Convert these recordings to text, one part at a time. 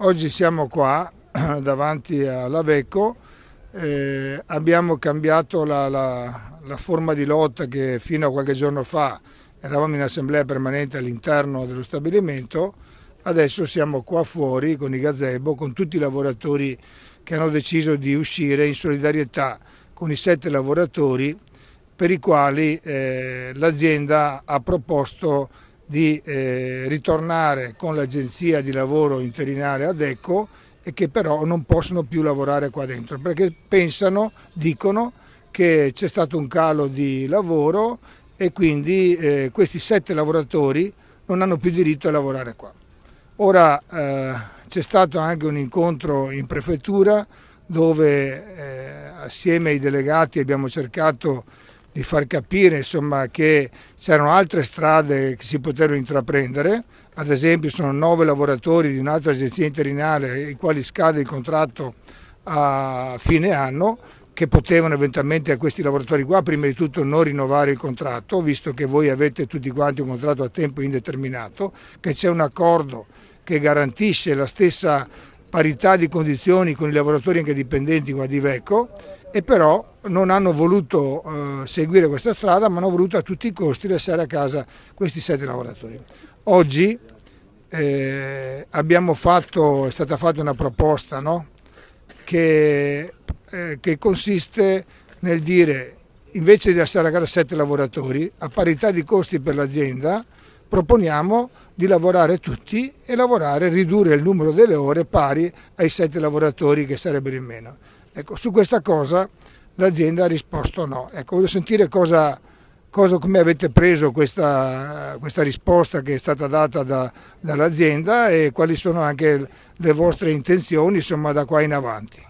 Oggi siamo qua davanti all'Aveco, eh, abbiamo cambiato la, la, la forma di lotta che fino a qualche giorno fa eravamo in assemblea permanente all'interno dello stabilimento, adesso siamo qua fuori con i gazebo, con tutti i lavoratori che hanno deciso di uscire in solidarietà con i sette lavoratori per i quali eh, l'azienda ha proposto di eh, ritornare con l'agenzia di lavoro interinale ad ECO e che però non possono più lavorare qua dentro perché pensano, dicono che c'è stato un calo di lavoro e quindi eh, questi sette lavoratori non hanno più diritto a lavorare qua. Ora eh, c'è stato anche un incontro in prefettura dove eh, assieme ai delegati abbiamo cercato di di far capire insomma, che c'erano altre strade che si potevano intraprendere, ad esempio sono nove lavoratori di un'altra agenzia interinale i quali scade il contratto a fine anno che potevano eventualmente a questi lavoratori qua prima di tutto non rinnovare il contratto, visto che voi avete tutti quanti un contratto a tempo indeterminato, che c'è un accordo che garantisce la stessa parità di condizioni con i lavoratori anche dipendenti qua di Vecco e però non hanno voluto eh, seguire questa strada ma hanno voluto a tutti i costi lasciare a casa questi sette lavoratori. Oggi eh, fatto, è stata fatta una proposta no? che, eh, che consiste nel dire invece di lasciare a casa sette lavoratori a parità di costi per l'azienda proponiamo di lavorare tutti e lavorare, ridurre il numero delle ore pari ai sette lavoratori che sarebbero in meno. Ecco, su questa cosa l'azienda ha risposto no. Ecco, voglio sentire cosa, cosa, come avete preso questa, questa, risposta che è stata data da, dall'azienda e quali sono anche le vostre intenzioni insomma, da qua in avanti.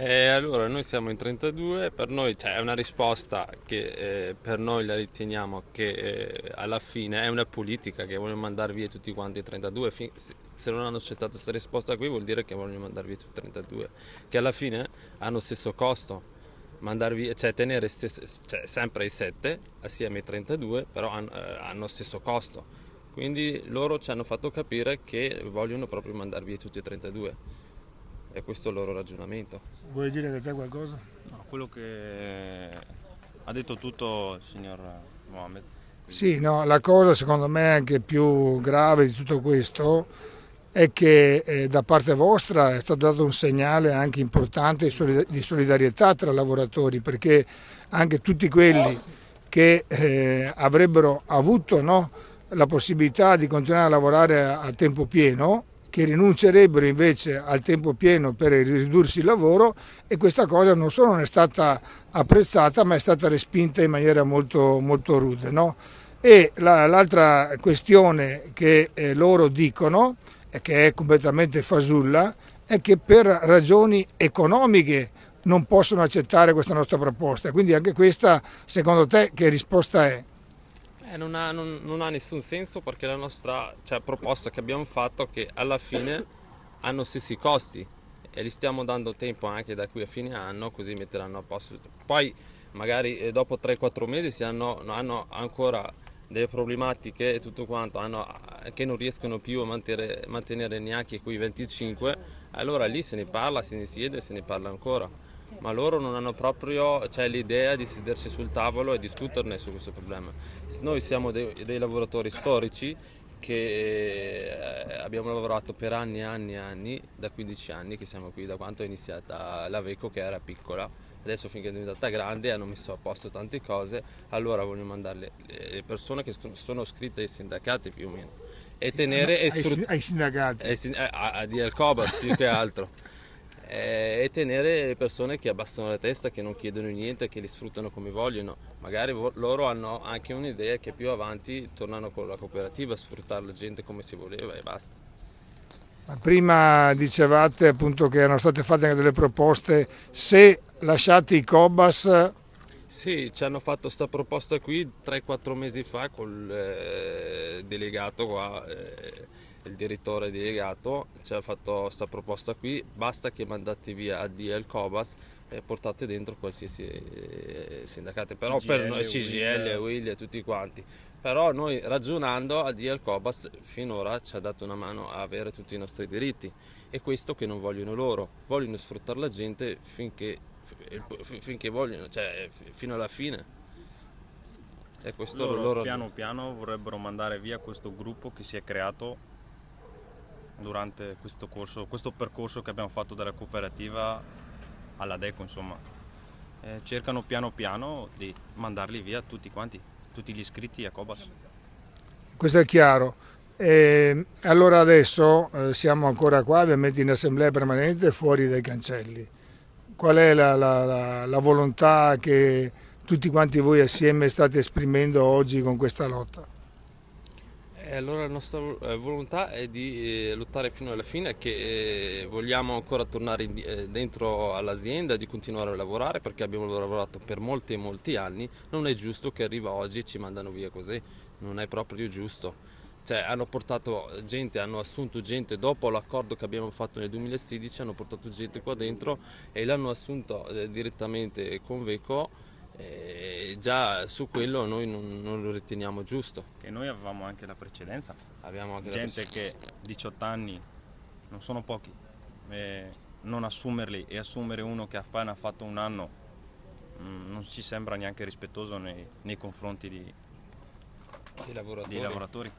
Eh, allora, noi siamo in 32, per noi cioè, è una risposta che eh, per noi la riteniamo che eh, alla fine è una politica che vogliono mandare via tutti quanti i 32. Fin- se non hanno accettato questa risposta qui vuol dire che vogliono mandare via tutti i 32, che alla fine hanno stesso costo. Via, cioè tenere stesso, cioè, sempre i 7 assieme ai 32, però eh, hanno, hanno stesso costo. Quindi loro ci hanno fatto capire che vogliono proprio mandare via tutti i 32 è questo il loro ragionamento. Vuoi dire da te qualcosa? No, quello che ha detto tutto il signor Mohamed. Sì, no, la cosa secondo me anche più grave di tutto questo è che eh, da parte vostra è stato dato un segnale anche importante di solidarietà tra lavoratori, perché anche tutti quelli che eh, avrebbero avuto no, la possibilità di continuare a lavorare a, a tempo pieno che rinuncerebbero invece al tempo pieno per ridursi il lavoro e questa cosa non solo non è stata apprezzata ma è stata respinta in maniera molto, molto rude. No? E l'altra questione che eh, loro dicono e che è completamente fasulla è che per ragioni economiche non possono accettare questa nostra proposta. Quindi anche questa, secondo te, che risposta è? Eh, non, ha, non, non, ha, nessun senso perché la nostra cioè, proposta che abbiamo fatto è che alla fine hanno stessi costi e li stiamo dando tempo anche da qui a fine anno così metteranno a posto. Poi magari eh, dopo 3-4 mesi si hanno, hanno ancora delle problematiche e tutto quanto hanno, eh, che non riescono più a mantenere, mantenere neanche quei 25, allora lì se ne parla, se ne siede, se ne parla ancora ma loro non hanno proprio cioè, l'idea di sedersi sul tavolo e discuterne su questo problema. Noi siamo dei, dei lavoratori storici che eh, abbiamo lavorato per anni e anni e anni, da 15 anni che siamo qui, da quando è iniziata la Veco che era piccola, adesso finché è diventata grande hanno messo a posto tante cose, allora voglio mandare eh, le persone che sono iscritte ai sindacati più o meno e tenere... Ai, stru- ai sindacati. Ai, sin- a, a, a, al Cobas più che altro. Eh, e tenere le persone che abbassano la testa, che non chiedono niente, che li sfruttano come vogliono. Magari loro hanno anche un'idea che più avanti tornano con la cooperativa a sfruttare la gente come si voleva e basta. Prima dicevate appunto che erano state fatte anche delle proposte, se lasciate i Cobas... Sì, ci hanno fatto questa proposta qui 3-4 mesi fa col eh, delegato qua. Eh, il direttore delegato ci ha fatto questa proposta qui, basta che mandate via AD e il Cobas e portate dentro qualsiasi eh, sindacato, però CGL, per noi, CGL, eh. Will e tutti quanti. Però noi ragionando AD e il Cobas finora ci ha dato una mano a avere tutti i nostri diritti e questo che non vogliono loro, vogliono sfruttare la gente finché, finché vogliono, cioè fino alla fine. E questo loro, loro... piano piano vorrebbero mandare via questo gruppo che si è creato durante questo, corso, questo percorso che abbiamo fatto dalla cooperativa alla DECO, insomma. Eh, cercano piano piano di mandarli via tutti quanti, tutti gli iscritti a Cobas. Questo è chiaro. E ehm, allora adesso eh, siamo ancora qua, ovviamente in assemblea permanente, fuori dai cancelli. Qual è la, la, la volontà che tutti quanti voi assieme state esprimendo oggi con questa lotta? Eh, allora la nostra eh, volontà è di eh, lottare fino alla fine che vogliamo ancora tornare dentro all'azienda, di continuare a lavorare perché abbiamo lavorato per molti e molti anni, non è giusto che arriva oggi e ci mandano via così, non è proprio giusto. Cioè, hanno portato gente, hanno assunto gente dopo l'accordo che abbiamo fatto nel 2016, hanno portato gente qua dentro e l'hanno assunto direttamente con Veco e già su quello noi non, non, lo riteniamo giusto. Che noi avevamo anche la precedenza, abbiamo anche gente che 18 anni non sono pochi, eh, non assumerli e assumere uno che appena ha fatto un anno mh, mm, non ci sembra neanche rispettoso nei, nei confronti di, lavoratori. Dei lavoratori.